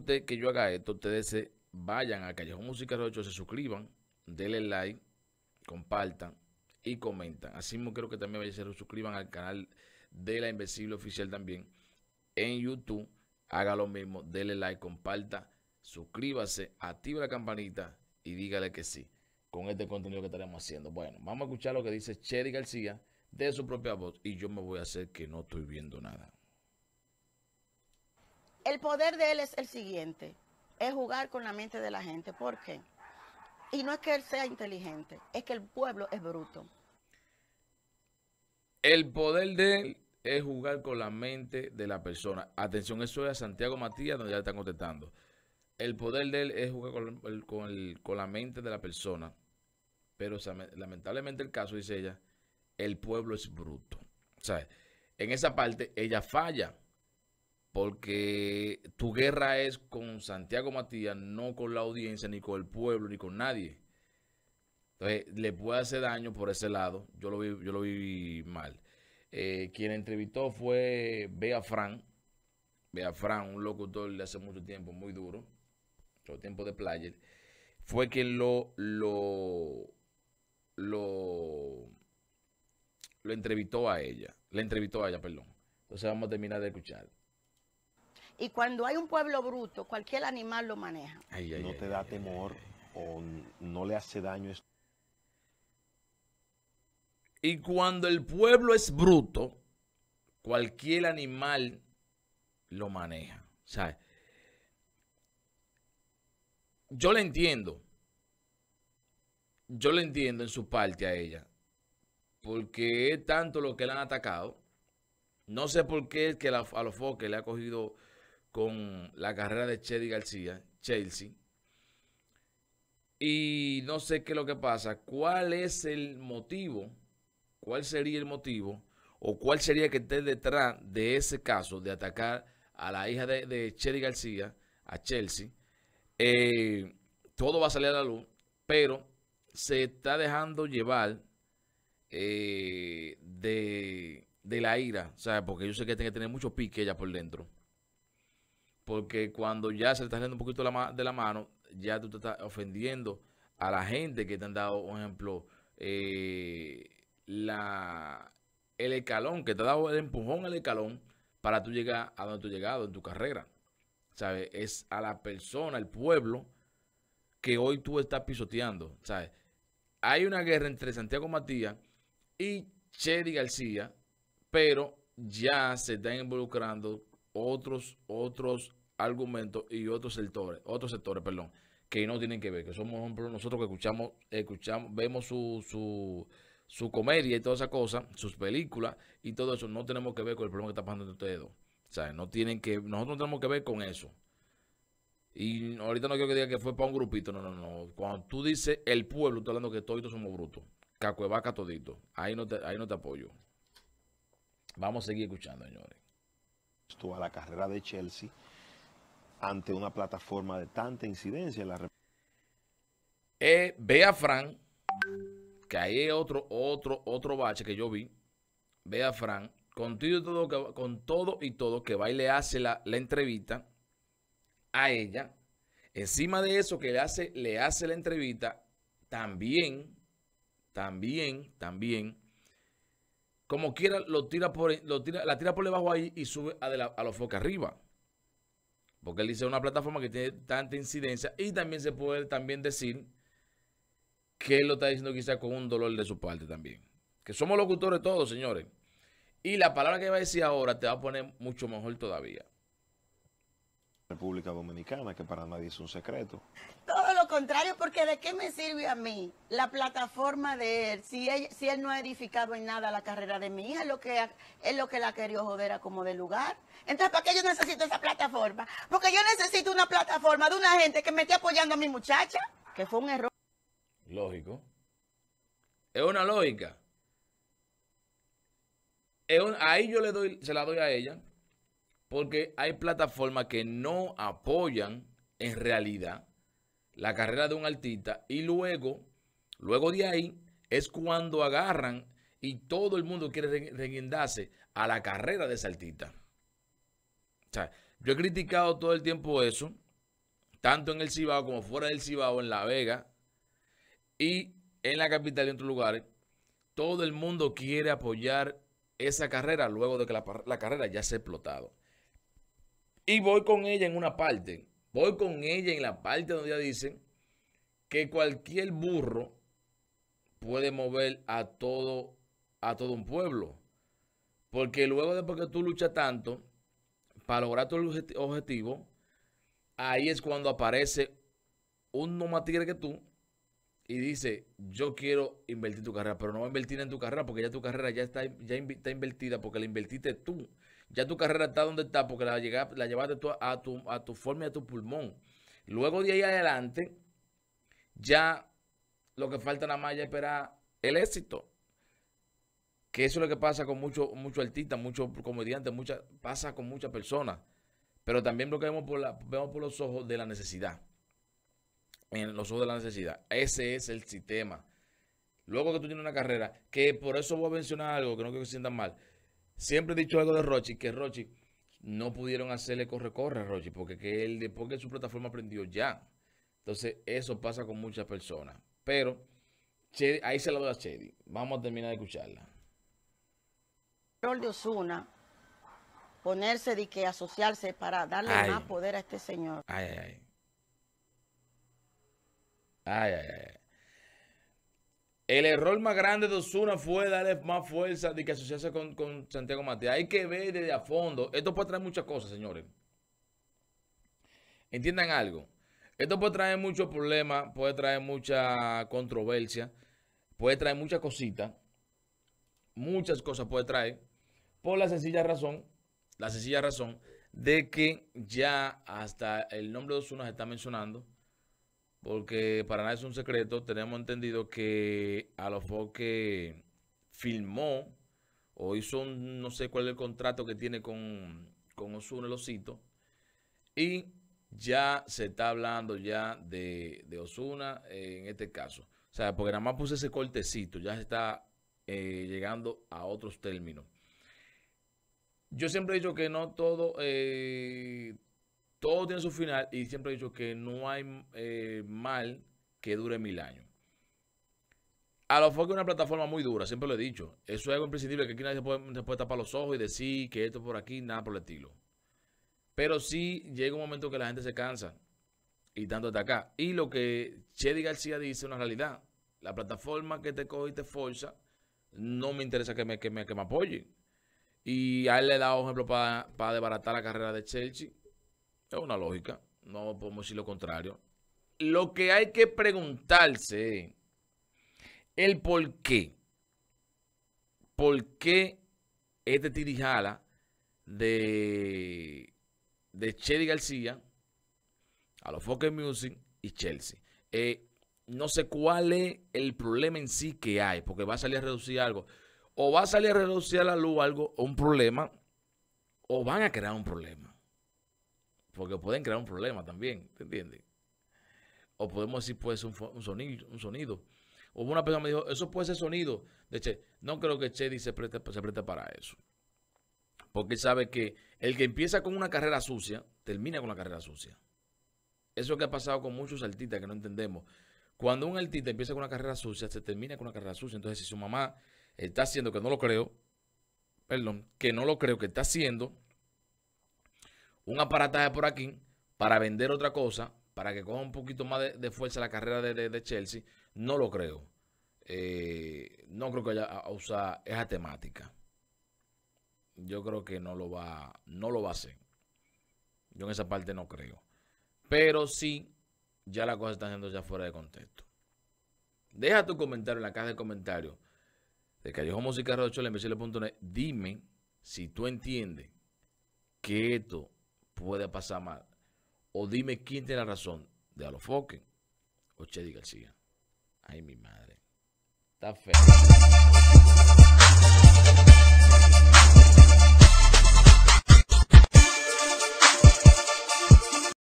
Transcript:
usted que yo haga esto, ustedes se vayan a Callejón Música 8, se suscriban, denle like, compartan y comentan. Así mismo creo que también vayan se suscriban al canal de la Invencible Oficial también en YouTube. Haga lo mismo, denle like, comparta, suscríbase, active la campanita y dígale que sí con este contenido que estaremos haciendo. Bueno, vamos a escuchar lo que dice Cherry García de su propia voz y yo me voy a hacer que no estoy viendo nada. El poder de él es el siguiente, es jugar con la mente de la gente. ¿Por qué? Y no es que él sea inteligente, es que el pueblo es bruto. El poder de él es jugar con la mente de la persona. Atención, eso es a Santiago Matías, donde ya le están contestando. El poder de él es jugar con, la mente de la persona. Pero lamentablemente el caso, dice ella, el pueblo es bruto. O sea, en esa parte ella falla porque tu guerra es con Santiago Matías, no con la audiencia, ni con el pueblo, ni con nadie. Entonces, le puede hacer daño por ese lado. Yo lo vi, yo lo vi mal. Eh, quien entrevistó fue Bea Fran. Bea Fran, un locutor de hace mucho tiempo, muy duro. todo tiempo de player. Fue quien lo, lo, lo, lo entrevistó a ella. Le entrevistó a ella, perdón. Entonces vamos a terminar de escuchar. Y cuando hay un pueblo bruto, cualquier animal lo maneja. no te da temor o no le hace daño. Y cuando el pueblo es bruto, cualquier animal lo maneja. O sea, yo le entiendo. Yo le entiendo en su parte a ella. Porque es tanto lo que le han atacado. No sé por qué es que a los foques le ha cogido con la carrera de Chedy García, Chelsea. Y no sé qué es lo que pasa, cuál es el motivo, cuál sería el motivo o cuál sería que esté detrás de ese caso de atacar a la hija de, de García, a Chelsea. Eh, todo va a salir a la luz, pero se está dejando llevar eh, de, la ira, sea, Porque yo sé que tiene que tener mucho pique ella por dentro. Porque cuando ya se te está saliendo un poquito de la, de la mano, ya tú te estás ofendiendo a la gente que te han dado, por ejemplo, eh, el escalón, que te ha dado el empujón al escalón para tú llegar a donde tú has llegado en tu carrera. ¿Sabes? Es a la persona, al pueblo que hoy tú estás pisoteando. ¿Sabes? Hay una guerra entre Santiago Matías y Chedi García, pero ya se están involucrando otros, otros argumentos y otros sectores, otros sectores, perdón, que no tienen que ver, que somos, nosotros que escuchamos, escuchamos, vemos su, su, su comedia y todas esas cosas, sus películas y todo eso, no tenemos que ver con el problema que está pasando entre ustedes dos. O sea, no tienen que, nosotros no tenemos que ver con eso. Y ahorita no quiero que diga que fue para un grupito, no, no, no. Cuando tú dices el pueblo, tú hablando que todos somos brutos. Cacuevaca todito. Ahí no te, ahí no te apoyo. Vamos a seguir escuchando, señores. Estuvo a la carrera de Chelsea ante una plataforma de tanta incidencia en la eh, Fran, que ahí otro, otro, otro bache que yo vi. Vea Fran, con todo y todo, con todo, y todo que va y le hace la, entrevista a ella. Encima de eso que le hace, le hace la entrevista, también, también, también, como quiera, lo tira por, lo tira, la tira por debajo ahí y sube a, a los focos arriba. Porque él dice una plataforma que tiene tanta incidencia y también se puede también decir que él lo está diciendo quizá con un dolor de su parte también. Que somos locutores todos, señores. Y la palabra que va a decir ahora te va a poner mucho mejor todavía. República Dominicana, que para nadie es un secreto. Ah, contrario, porque ¿de qué me sirve a mí la plataforma de él si, él, no ha edificado en nada la carrera de mi hija? Es lo que, es lo que la quería joder a como de lugar. Entonces, ¿para qué yo necesito esa plataforma? Porque yo necesito una plataforma de una gente que me esté apoyando a mi muchacha, que fue un error. Lógico. Es una lógica. Es ahí yo le doy, se la doy a ella, porque hay plataformas que no apoyan en realidad la carrera de un artista y luego, luego de ahí es cuando agarran y todo el mundo quiere reguindarse a la carrera de ese artista. O sea, yo he criticado todo el tiempo eso, tanto en el Cibao como fuera del Cibao, en La Vega y en la capital y en otros lugares. Todo el mundo quiere apoyar esa carrera luego de que la, la carrera ya se ha explotado. Y voy con ella en una parte. Voy con ella en la parte donde ella dice que cualquier burro puede mover a todo, a todo un pueblo. Porque luego de porque tú luchas tanto para lograr tu objetivo, ahí es cuando aparece un más tigre que tú y dice, yo quiero invertir tu carrera, pero no va a invertir en tu carrera porque ya tu carrera ya está, ya está invertida porque la invertiste tú ya tu carrera está donde está porque la, la llevaste tú a, tu, a tu forma y a tu pulmón. Luego de ahí adelante, ya lo que falta nada más es esperar el éxito. Que eso es lo que pasa con muchos mucho artistas, muchos comediantes, pasa con muchas personas. Pero también lo que vemos por, la, vemos por los ojos de la necesidad. En los ojos de la necesidad. Ese es el sistema. Luego que tú tienes una carrera, que por eso voy a mencionar algo que no quiero que se sientan mal. Siempre he dicho algo de Rochi, que Rochi no pudieron hacerle corre-corre a Rochi, porque que él, después que su plataforma aprendió ya. Entonces, eso pasa con muchas personas. Pero, ahí se la doy a Chedi. Vamos a terminar de escucharla. Rol de Osuna, ponerse de que asociarse para darle más poder a este señor. Ay, ay, ay. Ay, ay, ay. El error más grande de Osuna fue darle más fuerza de que asociarse con, Santiago Matías. Hay que ver desde a fondo. Esto puede traer muchas cosas, señores. Entiendan algo. Esto puede traer muchos problemas, puede traer mucha controversia, puede traer muchas cositas. Muchas cosas puede traer. Por la sencilla razón, la sencilla razón de que ya hasta el nombre de Osuna se está mencionando porque para nada es un secreto, tenemos entendido que a que filmó o hizo no sé cuál es el contrato que tiene con, con Osuna, lo cito, y ya se está hablando ya de, de Osuna en este caso. O sea, porque nada más puse ese cortecito, ya se está eh, llegando a otros términos. Yo siempre he dicho que no todo, eh, todo tiene su final y siempre he dicho que no hay eh, mal que dure mil años. A lo mejor es una plataforma muy dura, siempre lo he dicho. Eso es algo imprescindible, que aquí nadie se puede, tapar los ojos y decir que esto por aquí, nada por el estilo. Pero sí llega un momento que la gente se cansa y tanto está acá. Y lo que Chedi García dice es una realidad. La plataforma que te coge y te forza, no me interesa que me, que que me apoyen. Y a él le he dado ejemplo para, para desbaratar la carrera de Chelsea es una lógica, no podemos decir lo contrario. Lo que hay que preguntarse es el por qué. ¿Por qué este tirijala de, de Chedi García a los Focus Music y Chelsea? Eh, no sé cuál es el problema en sí que hay, porque va a salir a reducir algo. O va a salir a reducir a la luz algo, un problema, o van a crear un problema. Porque pueden crear un problema también, ¿te entiendes? O podemos decir, pues, un, un sonido, un sonido. O una persona me dijo, eso puede ser sonido de Che. No creo que Chedi se preste, se para eso. Porque sabe que el que empieza con una carrera sucia, termina con una carrera sucia. Eso que ha pasado con muchos artistas que no entendemos. Cuando un artista empieza con una carrera sucia, se termina con una carrera sucia. Entonces, si su mamá está haciendo que no lo creo, perdón, que no lo creo que está haciendo, un aparataje por aquí para vender otra cosa, para que coja un poquito más de, fuerza la carrera de, Chelsea, no lo creo. Eh, no creo que vaya a usar esa temática. Yo creo que no lo va, no lo va a hacer. Yo en esa parte no creo. Pero sí, ya la cosa está haciendo ya fuera de contexto. Deja tu comentario en la caja de comentarios de callejo Musical Dime si tú entiendes que esto puede pasar mal. O dime quién tiene la razón, de Alofoque o Chedi García. Ay, mi madre. Está fe